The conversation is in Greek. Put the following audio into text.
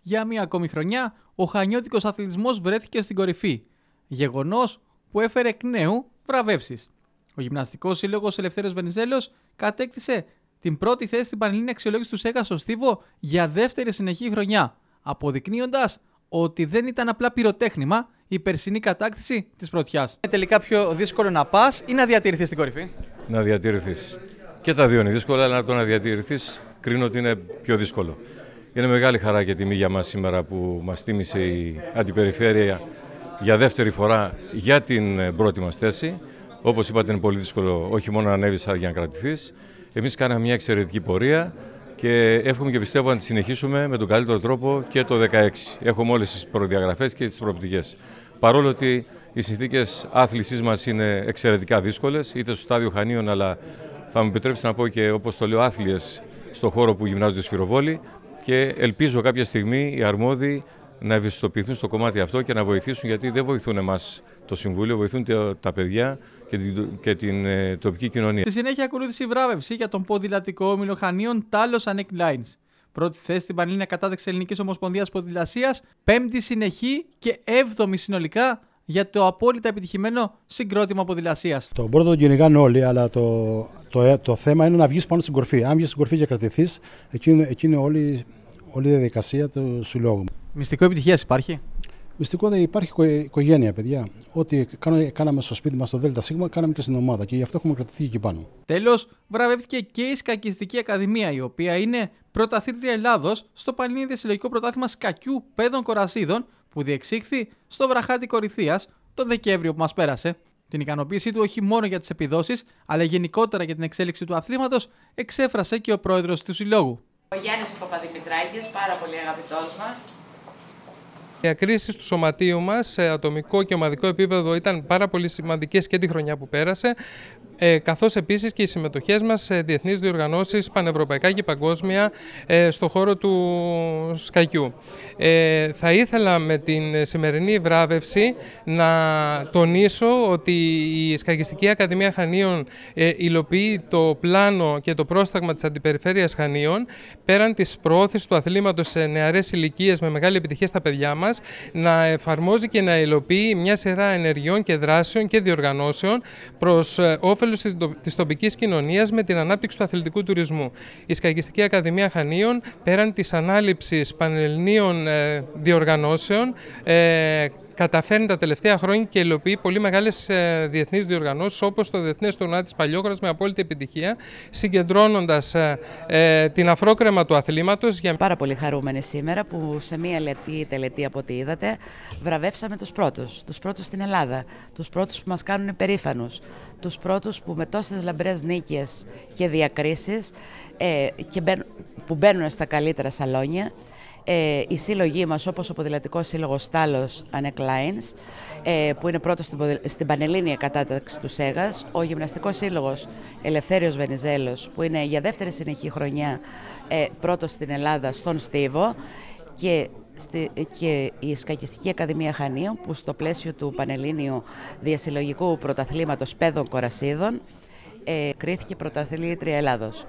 Για μία ακόμη χρονιά, ο χανιώτικος αθλητισμός βρέθηκε στην κορυφή. Γεγονός που έφερε εκ νέου βραβεύσεις. Ο γυμναστικός σύλλογος, Ελευθέρω Βενιζέλος, κατέκτησε την πρώτη θέση στην Πανελλήνια Αξιολόγηση του ΣΕΓΑ στο Στίβο για δεύτερη συνεχή χρονιά, αποδεικνύοντας ότι δεν ήταν απλά πυροτέχνημα η περσινή κατάκτηση της πρωτιάς. Είναι τελικά πιο δύσκολο να πας ή να διατηρηθείς στην κορυφή. Να διατηρηθείς. Και τα δύο είναι δύσκολα, το να διατηρηθείς, κρίνω ότι είναι πιο δύσκολο. Είναι μεγάλη χαρά και τιμή για μας σήμερα που μας τίμησε η Αντιπεριφέρεια για δεύτερη φορά για την πρώτη μας θέση. Όπως είπατε είναι πολύ δύσκολο όχι μόνο να ανέβεις αλλά για να κρατηθείς. Εμείς κάναμε μια εξαιρετική πορεία και εύχομαι και πιστεύω να τη συνεχίσουμε με τον καλύτερο τρόπο και το 16. Έχουμε όλες τις προδιαγραφές και τις προοπτικές. Παρόλο ότι οι συνθήκες άθλησής μας είναι εξαιρετικά δύσκολες, είτε στο στάδιο Χανίων αλλά θα μου επιτρέψει να πω και όπως το λέω άθλιες στο χώρο που γυμνάζονται σφυροβόλοι και ελπίζω κάποια στιγμή οι αρμόδιοι να ευαισθητοποιηθούν στο κομμάτι αυτό και να βοηθήσουν γιατί δεν βοηθούν εμάς το Συμβούλιο, βοηθούν τα παιδιά και την, και την ε, τοπική κοινωνία. Στη συνέχεια ακολούθησε η βράβευση για τον ποδηλατικό όμιλο Τάλος Ανέκ Lines. Πρώτη θέση στην Πανελλήνια κατάδεξη Ελληνικής Ομοσπονδίας Ποδηλασίας, πέμπτη συνεχή και έβδομη συνολικά για το απόλυτα επιτυχημένο συγκρότημα ποδηλασίας. Το πρώτο το κυνηγάνε όλοι, αλλά το, το, ε, το θέμα είναι να βγεις πάνω στην κορφή. Αν βγεις στην κορφή και κρατηθείς, εκείνοι όλοι όλη η διαδικασία του συλλόγου. Μυστικό επιτυχίας υπάρχει. Μυστικό δεν υπάρχει οικογένεια, παιδιά. Ό,τι κάναμε στο σπίτι μας στο ΔΣ, κάναμε και στην ομάδα και γι' αυτό έχουμε κρατηθεί εκεί πάνω. Τέλος, βραβεύτηκε και η Σκακιστική Ακαδημία, η οποία είναι πρωταθλήτρια Ελλάδος στο Πανίδη Συλλογικό Πρωτάθλημα Σκακιού Πέδων Κορασίδων που διεξήχθη στο Βραχάτι Κορυθία τον Δεκέμβριο που μας πέρασε. Την ικανοποίησή του όχι μόνο για τις επιδόσεις, αλλά γενικότερα για την εξέλιξη του αθλήματος, εξέφρασε και ο πρόεδρος του Συλλόγου. Ο Γιάννης Παπαδημητράκης, πάρα πολύ αγαπητός μας. Οι ακρίσει του σωματείου μας σε ατομικό και ομαδικό επίπεδο ήταν πάρα πολύ σημαντικές και τη χρονιά που πέρασε ε, καθώς επίσης και οι συμμετοχές μας σε διεθνείς διοργανώσεις πανευρωπαϊκά και παγκόσμια ε, στο χώρο του σκακιού. Ε, θα ήθελα με την σημερινή βράβευση να τονίσω ότι η Σκακιστική Ακαδημία Χανίων ε, υλοποιεί το πλάνο και το πρόσταγμα της Αντιπεριφέρειας Χανίων πέραν της προώθησης του αθλήματος σε νεαρές ηλικίες με μεγάλη επιτυχία στα παιδιά μας, να εφαρμόζει και να υλοποιεί μια σειρά ενεργειών και δράσεων και διοργανώσεων προς όφελος όφελος της τοπικής κοινωνίας με την ανάπτυξη του αθλητικού τουρισμού. Η Σκαγιστική Ακαδημία Χανίων, πέραν της ανάληψης πανελληνίων ε, διοργανώσεων, ε, καταφέρνει τα τελευταία χρόνια και υλοποιεί πολύ μεγάλες διεθνείς διοργανώσεις όπως το Διεθνές Τουρνά τη Παλιόγραφα με απόλυτη επιτυχία, συγκεντρώνοντας ε, ε, την αφρόκρεμα του αθλήματος. Για... Πάρα πολύ χαρούμενη σήμερα που σε μία λεπτή τελετή από ό,τι είδατε βραβεύσαμε τους πρώτους. Τους πρώτους στην Ελλάδα. Τους πρώτους που μας κάνουν περήφανου. Τους πρώτους που με τόσες λαμπρές νίκες και διακρίσεις ε, που μπαίνουν στα καλύτερα σαλόνια. Ε, η σύλλογή μας, όπως ο ποδηλατικός Σύλλογος Τάλος Ανεκλάινς, που είναι πρώτος στην, στην Πανελλήνια κατάταξη του ΣΕΓΑΣ, ο Γυμναστικός Σύλλογος Ελευθέριος Βενιζέλος, που είναι για δεύτερη συνεχή χρονιά ε, πρώτος στην Ελλάδα στον Στίβο, και και η Σκακιστική Ακαδημία Χανίων που στο πλαίσιο του Πανελλήνιου Διασυλλογικού Πρωταθλήματος Πέδων Κορασίδων ε, κρίθηκε πρωταθλήτρια Ελλάδος.